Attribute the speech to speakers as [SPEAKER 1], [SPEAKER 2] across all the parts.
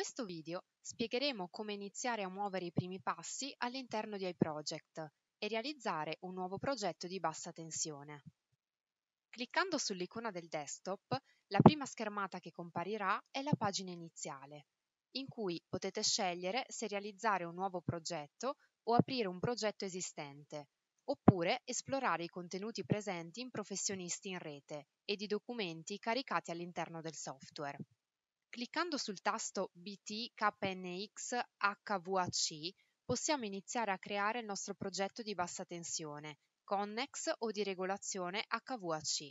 [SPEAKER 1] questo video spiegheremo come iniziare a muovere i primi passi all'interno di iProject e realizzare un nuovo progetto di bassa tensione. Cliccando sull'icona del desktop, la prima schermata che comparirà è la pagina iniziale, in cui potete scegliere se realizzare un nuovo progetto o aprire un progetto esistente, oppure esplorare i contenuti presenti in professionisti in rete ed i documenti caricati all'interno del software. Cliccando sul tasto "bt kNx hvac" possiamo iniziare a creare il nostro progetto di bassa tensione, connex o di regolazione HVAC.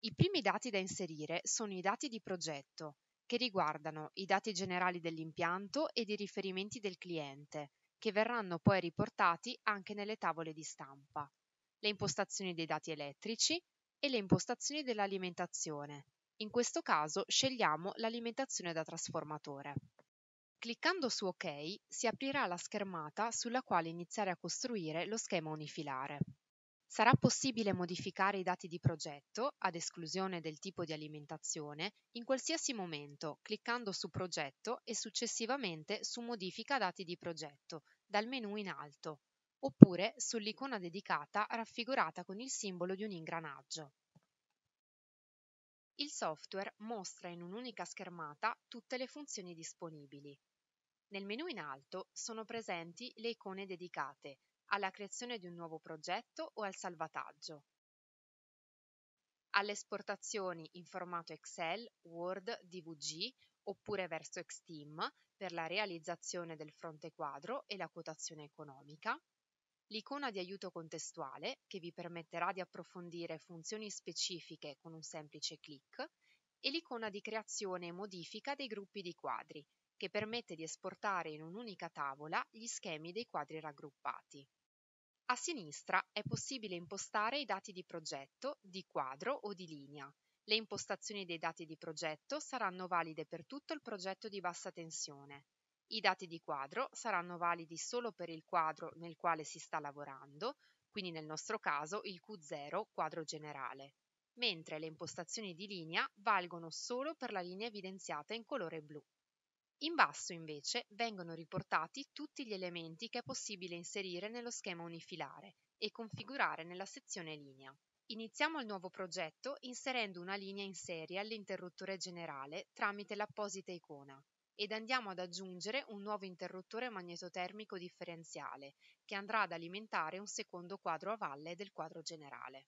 [SPEAKER 1] I primi dati da inserire sono i dati di progetto, che riguardano i dati generali dell'impianto ed i riferimenti del cliente, che verranno poi riportati anche nelle tavole di stampa, le impostazioni dei dati elettrici e le impostazioni dell'alimentazione, in questo caso scegliamo l'alimentazione da trasformatore. Cliccando su OK si aprirà la schermata sulla quale iniziare a costruire lo schema unifilare. Sarà possibile modificare i dati di progetto, ad esclusione del tipo di alimentazione, in qualsiasi momento, cliccando su Progetto e successivamente su Modifica dati di progetto, dal menu in alto, oppure sull'icona dedicata raffigurata con il simbolo di un ingranaggio. Il software mostra in un'unica schermata tutte le funzioni disponibili. Nel menu in alto sono presenti le icone dedicate alla creazione di un nuovo progetto o al salvataggio, alle esportazioni in formato Excel, Word, DVG oppure verso Xteam per la realizzazione del fronte quadro e la quotazione economica, l'icona di aiuto contestuale che vi permetterà di approfondire funzioni specifiche con un semplice clic e l'icona di creazione e modifica dei gruppi di quadri che permette di esportare in un'unica tavola gli schemi dei quadri raggruppati. A sinistra è possibile impostare i dati di progetto, di quadro o di linea. Le impostazioni dei dati di progetto saranno valide per tutto il progetto di bassa tensione. I dati di quadro saranno validi solo per il quadro nel quale si sta lavorando, quindi nel nostro caso il Q0 quadro generale, mentre le impostazioni di linea valgono solo per la linea evidenziata in colore blu. In basso invece vengono riportati tutti gli elementi che è possibile inserire nello schema unifilare e configurare nella sezione linea. Iniziamo il nuovo progetto inserendo una linea in serie all'interruttore generale tramite l'apposita icona ed andiamo ad aggiungere un nuovo interruttore magnetotermico differenziale che andrà ad alimentare un secondo quadro a valle del quadro generale.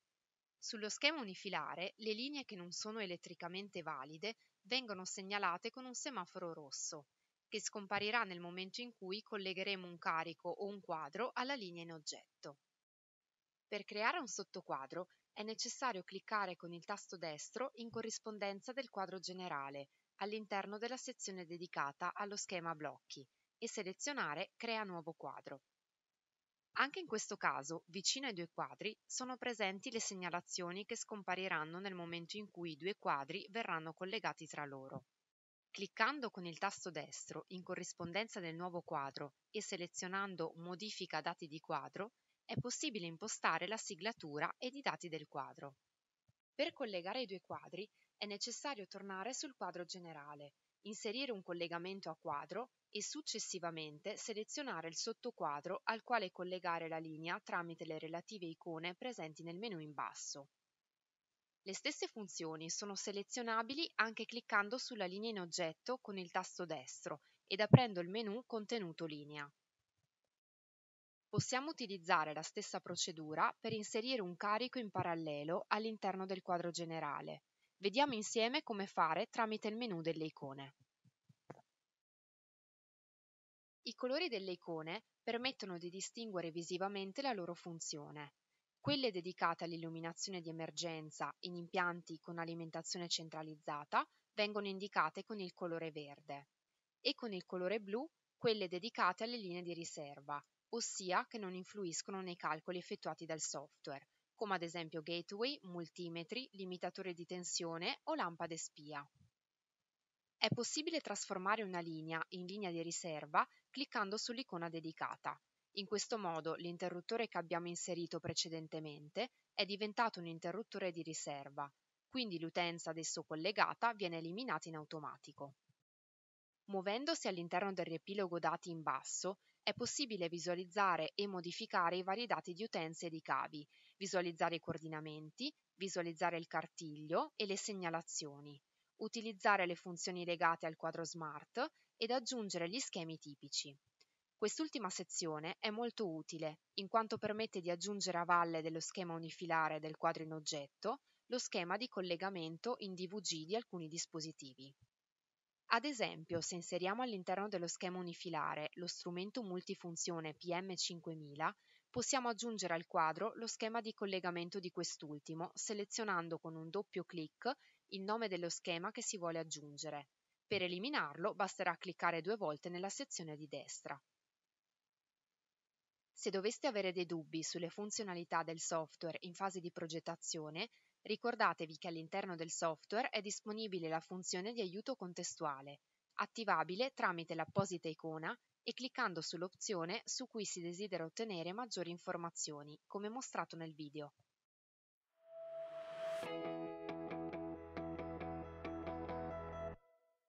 [SPEAKER 1] Sullo schema unifilare le linee che non sono elettricamente valide vengono segnalate con un semaforo rosso, che scomparirà nel momento in cui collegheremo un carico o un quadro alla linea in oggetto. Per creare un sottoquadro è necessario cliccare con il tasto destro in corrispondenza del quadro generale all'interno della sezione dedicata allo schema blocchi e selezionare Crea nuovo quadro. Anche in questo caso, vicino ai due quadri, sono presenti le segnalazioni che scompariranno nel momento in cui i due quadri verranno collegati tra loro. Cliccando con il tasto destro in corrispondenza del nuovo quadro e selezionando Modifica dati di quadro, è possibile impostare la siglatura ed i dati del quadro. Per collegare i due quadri è necessario tornare sul quadro generale, inserire un collegamento a quadro e successivamente selezionare il sottoquadro al quale collegare la linea tramite le relative icone presenti nel menu in basso. Le stesse funzioni sono selezionabili anche cliccando sulla linea in oggetto con il tasto destro ed aprendo il menu Contenuto linea possiamo utilizzare la stessa procedura per inserire un carico in parallelo all'interno del quadro generale. Vediamo insieme come fare tramite il menu delle icone. I colori delle icone permettono di distinguere visivamente la loro funzione. Quelle dedicate all'illuminazione di emergenza in impianti con alimentazione centralizzata vengono indicate con il colore verde e con il colore blu quelle dedicate alle linee di riserva, ossia che non influiscono nei calcoli effettuati dal software, come ad esempio gateway, multimetri, limitatore di tensione o lampade spia. È possibile trasformare una linea in linea di riserva cliccando sull'icona dedicata. In questo modo l'interruttore che abbiamo inserito precedentemente è diventato un interruttore di riserva, quindi l'utenza ad esso collegata viene eliminata in automatico. Muovendosi all'interno del riepilogo dati in basso, è possibile visualizzare e modificare i vari dati di utenze e di cavi, visualizzare i coordinamenti, visualizzare il cartiglio e le segnalazioni, utilizzare le funzioni legate al quadro smart ed aggiungere gli schemi tipici. Quest'ultima sezione è molto utile, in quanto permette di aggiungere a valle dello schema unifilare del quadro in oggetto lo schema di collegamento in DVG di alcuni dispositivi. Ad esempio, se inseriamo all'interno dello schema unifilare lo strumento multifunzione PM5000, possiamo aggiungere al quadro lo schema di collegamento di quest'ultimo, selezionando con un doppio clic il nome dello schema che si vuole aggiungere. Per eliminarlo basterà cliccare due volte nella sezione di destra. Se doveste avere dei dubbi sulle funzionalità del software in fase di progettazione, ricordatevi che all'interno del software è disponibile la funzione di aiuto contestuale, attivabile tramite l'apposita icona e cliccando sull'opzione su cui si desidera ottenere maggiori informazioni, come mostrato nel video.